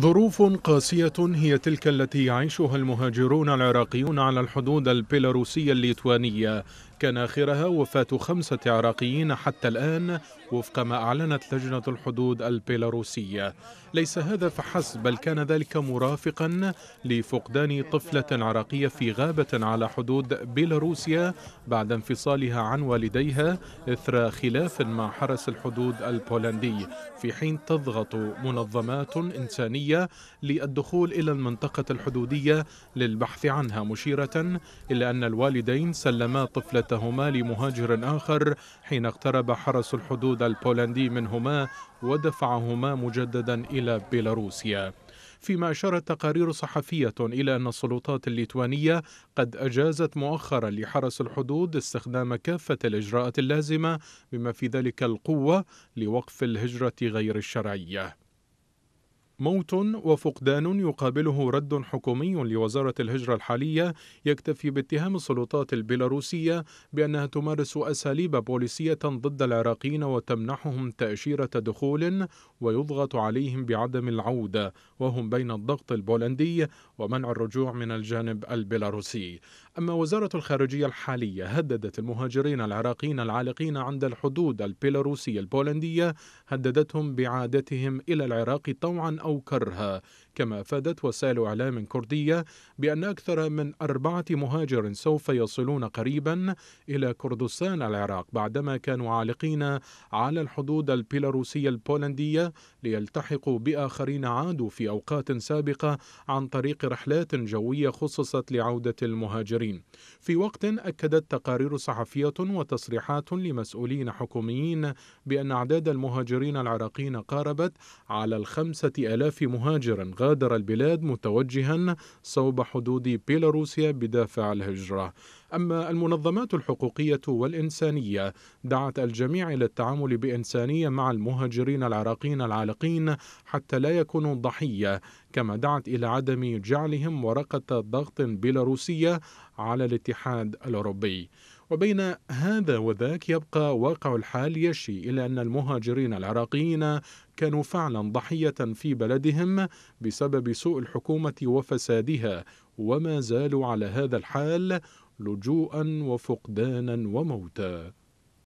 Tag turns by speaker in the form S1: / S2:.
S1: ظروف قاسية هي تلك التي يعيشها المهاجرون العراقيون على الحدود البيلاروسية الليتوانية كان آخرها وفاة خمسة عراقيين حتى الآن وفق ما أعلنت لجنة الحدود البيلاروسية ليس هذا فحسب بل كان ذلك مرافقا لفقدان طفلة عراقية في غابة على حدود بيلاروسيا بعد انفصالها عن والديها إثر خلاف مع حرس الحدود البولندي في حين تضغط منظمات إنسانية للدخول إلى المنطقة الحدودية للبحث عنها مشيرة إلى أن الوالدين سلما طفلة حياتهما لمهاجر آخر حين اقترب حرس الحدود البولندي منهما ودفعهما مجددا إلى بيلاروسيا فيما أشارت تقارير صحفية إلى أن السلطات الليتوانية قد أجازت مؤخرا لحرس الحدود استخدام كافة الإجراءات اللازمة بما في ذلك القوة لوقف الهجرة غير الشرعية موت وفقدان يقابله رد حكومي لوزارة الهجرة الحالية يكتفي باتهام السلطات البيلاروسية بأنها تمارس أساليب بوليسية ضد العراقيين وتمنحهم تأشيرة دخول ويضغط عليهم بعدم العودة وهم بين الضغط البولندي ومنع الرجوع من الجانب البيلاروسي أما وزارة الخارجية الحالية هددت المهاجرين العراقيين العالقين عند الحدود البيلاروسية البولندية هددتهم بعادتهم إلى العراق طوعا أو كرها كما أفادت وسائل إعلام كردية بأن أكثر من أربعة مهاجر سوف يصلون قريبا إلى كردستان العراق بعدما كانوا عالقين على الحدود البيلاروسية البولندية ليلتحقوا بآخرين عادوا في أوقات سابقة عن طريق رحلات جوية خصصت لعودة المهاجرين في وقت أكدت تقارير صحفية وتصريحات لمسؤولين حكوميين بأن أعداد المهاجرين العراقيين قاربت على الخمسة آلاف مهاجر غادر البلاد متوجها صوب حدود بيلاروسيا بدافع الهجرة أما المنظمات الحقوقية والإنسانية دعت الجميع إلى التعامل بإنسانية مع المهاجرين العراقيين العالقين حتى لا يكونوا ضحية كما دعت إلى عدم جعلهم ورقة ضغط بيلاروسية على الاتحاد الأوروبي وبين هذا وذاك يبقى واقع الحال يشي إلى أن المهاجرين العراقيين كانوا فعلا ضحية في بلدهم بسبب سوء الحكومة وفسادها وما زالوا على هذا الحال لجوءا وفقدانا وموتا